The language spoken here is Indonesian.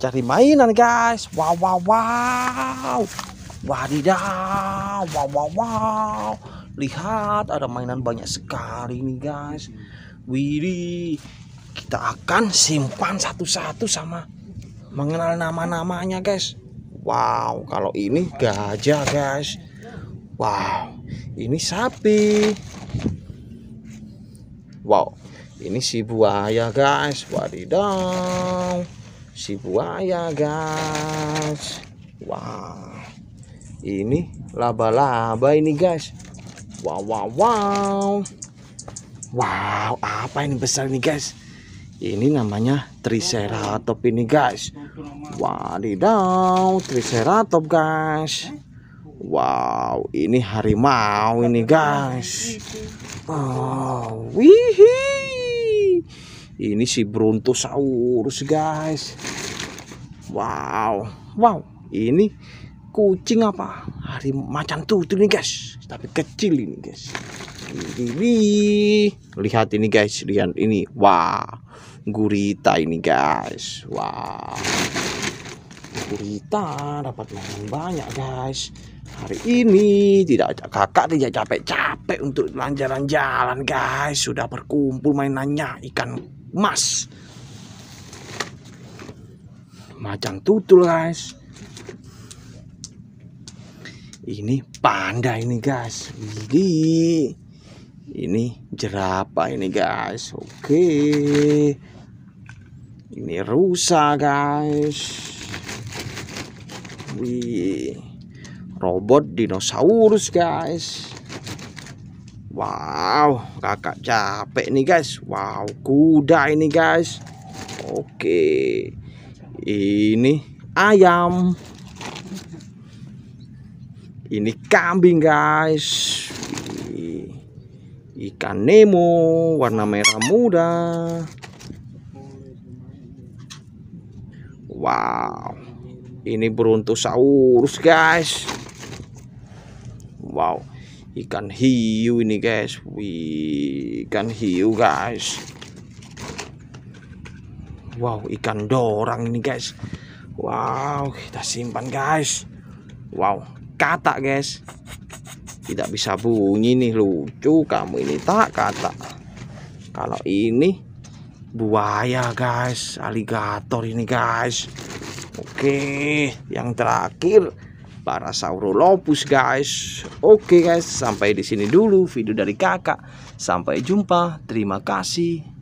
cari mainan guys wow wow wow wadidaw wow wow wow lihat ada mainan banyak sekali nih guys wiri kita akan simpan satu-satu sama mengenal nama-namanya guys wow kalau ini gajah guys wow ini sapi wow ini si buaya guys wadidaw si buaya guys wow ini laba-laba ini guys wow wow wow wow apa ini besar nih guys ini namanya triceratops ini guys wadidaw triceratops guys Wow, ini harimau ini guys. Oh, wihihi ini si Brontosaurus guys wow wow ini kucing apa hari macan tutul nih guys tapi kecil ini guys ini lihat ini guys lihat ini wah gurita ini guys wah gurita dapat makan banyak guys hari ini tidak kakak tidak capek-capek untuk lanjaran jalan guys sudah berkumpul mainannya ikan emas macan tutul guys ini panda ini guys ini ini jerapah ini guys oke ini rusa guys wih robot dinosaurus guys Wow kakak capek nih guys Wow kuda ini guys Oke ini ayam ini kambing guys ikan Nemo warna merah muda Wow ini saurus guys wow ikan hiu ini guys wih ikan hiu guys wow ikan dorang ini guys wow kita simpan guys wow kata guys tidak bisa bunyi nih lucu kamu ini tak kata. kalau ini buaya guys aligator ini guys oke yang terakhir para guys. Oke guys, sampai di sini dulu video dari kakak. Sampai jumpa, terima kasih.